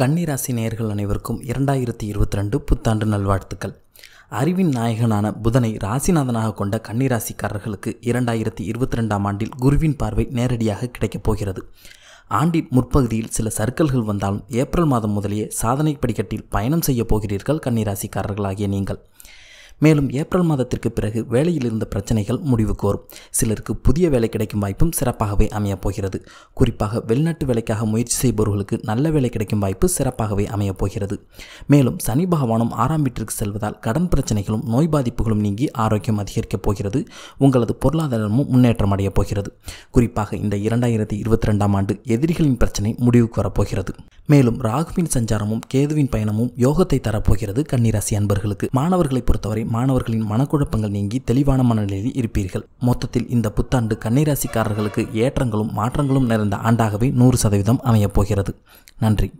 கன்னிராசி நேர்கள் அனைவருக்கும் இரண்டாயிரத்தி இருபத்தி ரெண்டு புத்தாண்டு நல்வாழ்த்துக்கள் அறிவின் நாயகனான புதனை ராசிநாதனாக கொண்ட கன்னிராசிக்காரர்களுக்கு இரண்டாயிரத்தி இருபத்தி ரெண்டாம் ஆண்டில் குருவின் பார்வை நேரடியாக கிடைக்கப் போகிறது ஆண்டின் முற்பகுதியில் சில சர்க்கல்கள் வந்தாலும் ஏப்ரல் மாதம் முதலே சாதனை படிக்கட்டில் பயணம் செய்யப் போகிறீர்கள் கன்னிராசிக்காரர்களாகிய நீங்கள் மேலும் ஏப்ரல் மாதத்திற்கு பிறகு வேலையில் இருந்த பிரச்சனைகள் முடிவுக்கு வரும் சிலருக்கு புதிய வேலை கிடைக்கும் வாய்ப்பும் சிறப்பாகவே அமையப் போகிறது குறிப்பாக வெளிநாட்டு வேலைக்காக முயற்சி செய்பவர்களுக்கு நல்ல வேலை கிடைக்கும் வாய்ப்பு சிறப்பாகவே அமையப் போகிறது மேலும் சனி பகவானும் ஆறாம் வீட்டிற்கு செல்வதால் கடன் பிரச்சனைகளும் நோய் பாதிப்புகளும் நீங்கி ஆரோக்கியம் அதிகரிக்கப் போகிறது உங்களது பொருளாதாரமும் முன்னேற்றம் அடையப் போகிறது குறிப்பாக இந்த இரண்டாயிரத்தி இருபத்தி ரெண்டாம் ஆண்டு எதிரிகளின் பிரச்சனை முடிவுக்கு வரப்போகிறது மேலும் ராகுவின் சஞ்சாரமும் கேதுவின் பயணமும் யோகத்தை தரப்போகிறது கன்னிராசி அன்பர்களுக்கு மாணவர்களை பொறுத்தவரை மாணவர்களின் மனக்குழப்பங்கள் நீங்கி தெளிவான மனநிலையில் இருப்பீர்கள் மொத்தத்தில் இந்த புத்தாண்டு கன்னிராசிக்காரர்களுக்கு ஏற்றங்களும் மாற்றங்களும் நிறைந்த ஆண்டாகவே நூறு சதவீதம் அமையப்போகிறது நன்றி